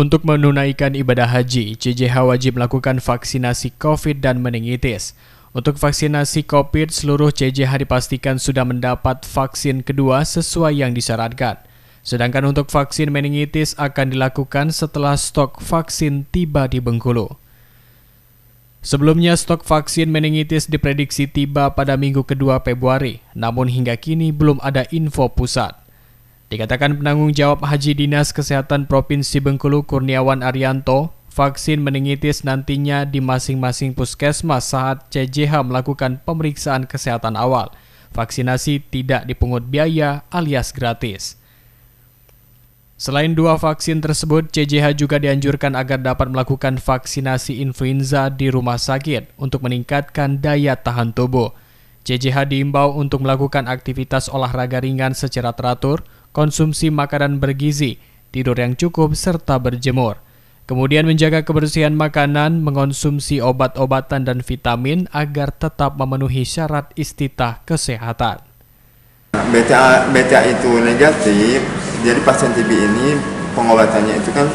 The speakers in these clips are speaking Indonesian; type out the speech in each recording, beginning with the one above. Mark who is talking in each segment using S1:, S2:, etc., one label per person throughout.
S1: Untuk menunaikan ibadah haji, CJH wajib melakukan vaksinasi COVID dan meningitis. Untuk vaksinasi COVID, seluruh CJH dipastikan sudah mendapat vaksin kedua sesuai yang disyaratkan. Sedangkan untuk vaksin meningitis akan dilakukan setelah stok vaksin tiba di Bengkulu. Sebelumnya, stok vaksin meningitis diprediksi tiba pada minggu kedua Februari, namun hingga kini belum ada info pusat. Dikatakan penanggung jawab Haji Dinas Kesehatan Provinsi Bengkulu Kurniawan Arianto, vaksin meningitis nantinya di masing-masing puskesmas saat CJH melakukan pemeriksaan kesehatan awal. Vaksinasi tidak dipungut biaya alias gratis. Selain dua vaksin tersebut, CJH juga dianjurkan agar dapat melakukan vaksinasi influenza di rumah sakit untuk meningkatkan daya tahan tubuh. CJH diimbau untuk melakukan aktivitas olahraga ringan secara teratur, konsumsi makanan bergizi, tidur yang cukup, serta berjemur. Kemudian menjaga kebersihan makanan, mengonsumsi obat-obatan dan vitamin agar tetap memenuhi syarat istitah kesehatan.
S2: BCA, BCA itu negatif, jadi pasien TB ini pengobatannya itu kan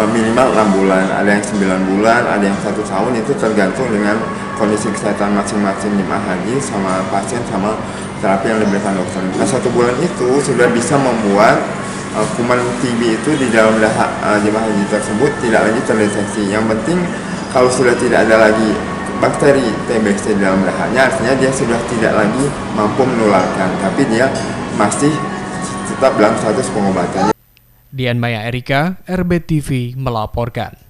S2: eh, minimal 6 bulan, ada yang 9 bulan, ada yang satu tahun itu tergantung dengan kondisi kesehatan masing-masing jemaah haji sama pasien sama terapi yang diberikan dokter. Nah satu bulan itu sudah bisa membuat uh, kuman TB itu di dalam dahak uh, jemaah haji tersebut tidak lagi terdeteksi. Yang penting kalau sudah tidak ada lagi bakteri TBC di dalam dahaknya artinya dia sudah tidak lagi mampu menularkan tapi dia masih tetap dalam status pengobatannya.
S1: Dian Maya Erika, RBTV melaporkan.